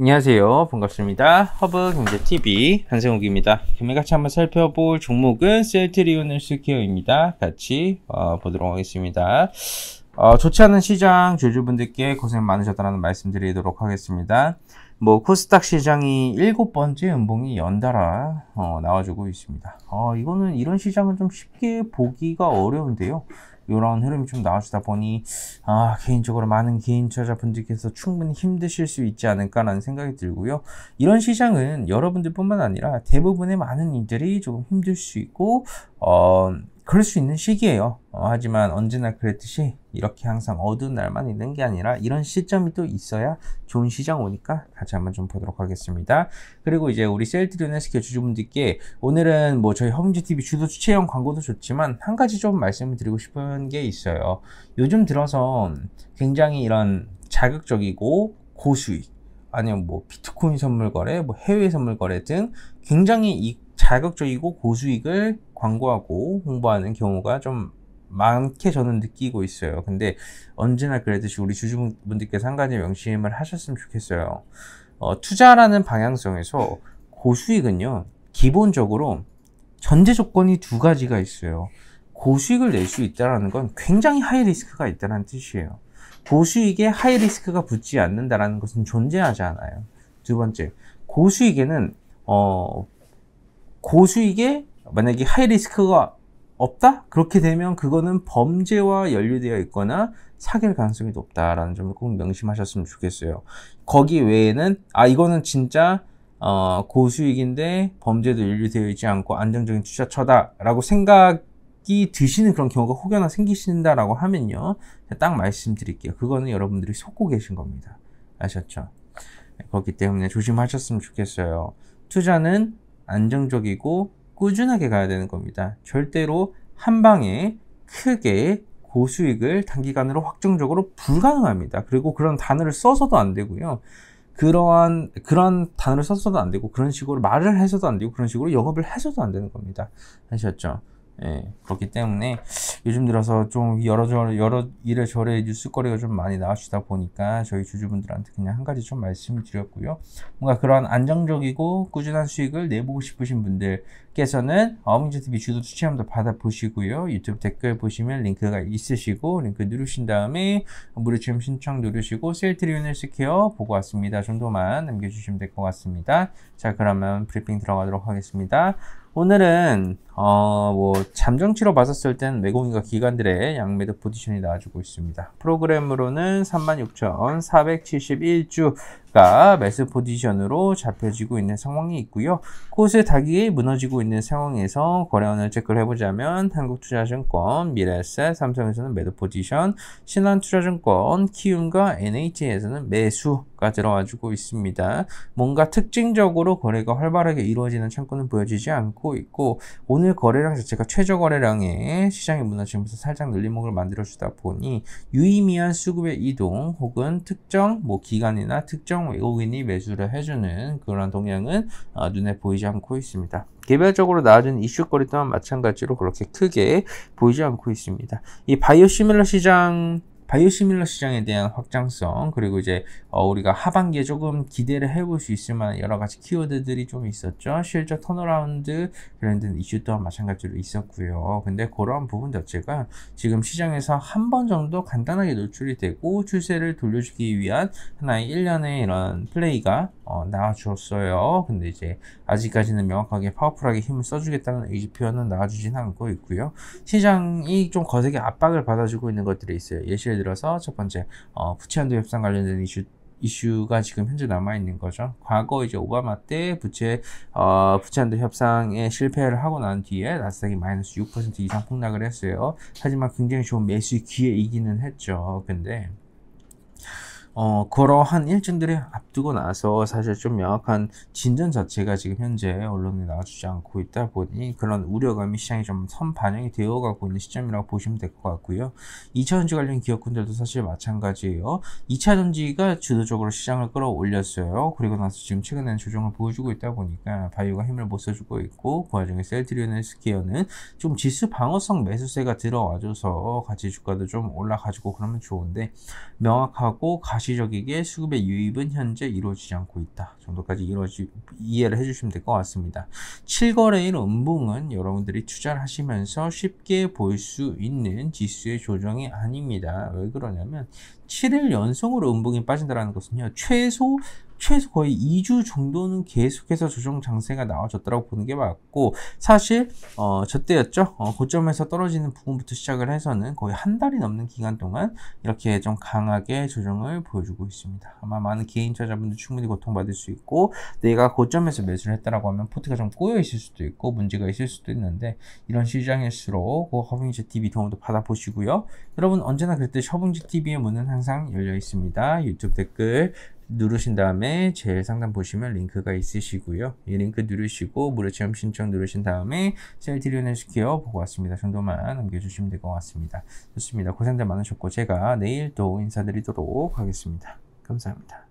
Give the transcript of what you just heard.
안녕하세요 반갑습니다 허브경제TV 한승욱입니다금액 같이 한번 살펴볼 종목은 셀트리온 헬스케어입니다 같이 어, 보도록 하겠습니다 어, 좋지 않은 시장 주주분들께 고생 많으셨다는 말씀 드리도록 하겠습니다 뭐 코스닥 시장이 일곱 번째 연봉이 연달아 어, 나와주고 있습니다 어, 이거는 이런 시장은 좀 쉽게 보기가 어려운데요 이런 흐름이 좀 나와주다 보니 아 개인적으로 많은 개인 투자자분들께서 충분히 힘드실 수 있지 않을까라는 생각이 들고요. 이런 시장은 여러분들뿐만 아니라 대부분의 많은 이들이 조금 힘들 수 있고 어 그럴 수 있는 시기예요. 어, 하지만 언제나 그랬듯이 이렇게 항상 어두운 날만 있는 게 아니라 이런 시점이 또 있어야 좋은 시장 오니까 다시 한번 좀 보도록 하겠습니다. 그리고 이제 우리 셀트리온에 스케 주주분들께 오늘은 뭐 저희 허민지TV 주도 추체형 광고도 좋지만 한 가지 좀 말씀을 드리고 싶은 게 있어요. 요즘 들어서 굉장히 이런 자극적이고 고수익 아니면 뭐 비트코인 선물 거래, 뭐 해외 선물 거래 등 굉장히 이 자극적이고 고수익을 광고하고 홍보하는 경우가 좀 많게 저는 느끼고 있어요. 근데 언제나 그랬듯이 우리 주주분들께서 한 가지 명심을 하셨으면 좋겠어요. 어, 투자라는 방향성에서 고수익은요, 기본적으로 전제 조건이 두 가지가 있어요. 고수익을 낼 수 있다는 건 굉장히 하이 리스크가 있다는 뜻이에요. 고수익에 하이 리스크가 붙지 않는다는 것은 존재하지 않아요. 두 번째, 고수익에는 어, 고수익에 만약에 하이 리스크가 없다? 그렇게 되면 그거는 범죄와 연루되어 있거나 사귈 가능성이 높다라는 점을 꼭 명심하셨으면 좋겠어요. 거기 외에는 아 이거는 진짜 어, 고수익인데 범죄도 연루되어 있지 않고 안정적인 투자처다라고 생각이 드시는 그런 경우가 혹여나 생기신다라고 하면요. 딱 말씀드릴게요. 그거는 여러분들이 속고 계신 겁니다. 아셨죠? 네, 그렇기 때문에 조심하셨으면 좋겠어요. 투자는 안정적이고 꾸준하게 가야 되는 겁니다. 절대로 한 방에 크게 고수익을 단기간으로 확정적으로 불가능합니다. 그리고 그런 단어를 써서도 안 되고요. 그러한 그런 단어를 썼어도 안 되고 그런 식으로 말을 해서도 안 되고 그런 식으로 영업을 해서도 안 되는 겁니다. 아셨죠? 예, 그렇기 때문에 요즘 들어서 좀 여러 저, 여러 이래 저래 뉴스거리가 좀 많이 나와주다 보니까 저희 주주분들한테 그냥 한 가지 좀 말씀드렸고요. 을 뭔가 그런 안정적이고 꾸준한 수익을 내보고 싶으신 분들께서는 어민지TV 주도 추천도 함 받아보시고요. 유튜브 댓글 보시면 링크가 있으시고 링크 누르신 다음에 무료체험 신청 누르시고 셀트리온을 스케어 보고 왔습니다. 정도만 남겨주시면 될 것 같습니다. 자 그러면 브리핑 들어가도록 하겠습니다. 오늘은 어, 뭐 잠정치로 봤었을 땐 외국인과 기관들의 양매도 포지션이 나와주고 있습니다. 프로그램으로는 36,471주가 매수 포지션으로 잡혀지고 있는 상황이 있고요. 코스닥이 무너지고 있는 상황에서 거래원을 체크를 해보자면 한국투자증권, 미래세 삼성에서는 매도 포지션, 신한투자증권, 키움과 NH에서는 매수가 들어와주고 있습니다. 뭔가 특징적으로 거래가 활발하게 이루어지는 창구는 보여지지 않고 있고 오늘 그 거래량 자체가 최저 거래량에 시장이무너지면서 살짝 늘림목을 만들어주다 보니 유의미한 수급의 이동 혹은 특정 뭐 기관이나 특정 외국인이 매수를 해주는 그런 동향은 어, 눈에 보이지 않고 있습니다. 개별적으로 나아진 이슈거리 또한 마찬가지로 그렇게 크게 보이지 않고 있습니다. 이 바이오 시뮬러 시장 바이오시밀러 시장에 대한 확장성 그리고 이제 어 우리가 하반기에 조금 기대를 해볼 수 있을 만한 여러 가지 키워드들이 좀 있었죠. 실적 턴어라운드 관랜드 이슈 또한 마찬가지로 있었고요. 근데 그런 부분 자체가 지금 시장에서 한 번 정도 간단하게 노출이 되고 추세를 돌려주기 위한 하나의 1년의 이런 플레이가 어, 나와주었어요. 근데 이제 아직까지는 명확하게 파워풀하게 힘을 써주겠다는 의지 표현은 나와주진 않고 있고요. 시장이 좀 거세게 압박을 받아주고 있는 것들이 있어요. 예시를 들어서 첫 번째 어, 부채한도 협상 관련된 이슈 이슈가 지금 현재 남아 있는 거죠. 과거 이제 오바마 때 부채 어, 부채한도 협상에 실패를 하고 난 뒤에 나스닥이 마이너스 6% 이상 폭락을 했어요. 하지만 굉장히 좋은 매수 기회이기는 했죠. 근데 어, 그러한 일정들이 앞두고 나서 사실 좀 명확한 진전 자체가 지금 현재 언론에 나와주지 않고 있다 보니 그런 우려감이 시장에 좀 선반영이 되어가고 있는 시점이라고 보시면 될 것 같고요. 2차전지 관련 기업군들도 사실 마찬가지예요. 2차전지가 주도적으로 시장을 끌어올렸어요. 그리고 나서 지금 최근에는 조정을 보여주고 있다 보니까 바이오가 힘을 못 써주고 있고 그 와중에 셀트리온 스케어는좀 지수 방어성 매수세가 들어와줘서 같이 주가도 좀 올라가지고 그러면 좋은데 명확하고 가 가시적이게 수급의 유입은 현재 이루어지지 않고 있다 정도까지 이루어지, 이해를 해주시면 될 것 같습니다. 7거래일 음봉은 여러분들이 투자를 하시면서 쉽게 볼 수 있는 지수의 조정이 아닙니다. 왜 그러냐면 7일 연속으로 음봉이 빠진다는 것은요. 최소 최소 거의 2주 정도는 계속해서 조정 장세가 나와더라고 보는 게 맞고 사실 어, 저때였죠 어, 고점에서 떨어지는 부분부터 시작을 해서는 거의 한 달이 넘는 기간 동안 이렇게 좀 강하게 조정을 보여주고 있습니다 아마 많은 개인 투자자분들 충분히 고통받을 수 있고 내가 고점에서 매수를 했다라고 하면 포트가 좀 꼬여 있을 수도 있고 문제가 있을 수도 있는데 이런 시장일수록 그 허빙제 TV 도움도 받아보시고요 여러분 언제나 그랬듯이 허빙지 TV의 문은 항상 항상 열려 있습니다. 유튜브 댓글 누르신 다음에 제일 상단 보시면 링크가 있으시고요. 이 링크 누르시고 무료체험 신청 누르신 다음에 셀트리온헬스케어 보고 왔습니다. 정도만 남겨주시면 될 것 같습니다. 좋습니다. 고생들 많으셨고 제가 내일 또 인사드리도록 하겠습니다. 감사합니다.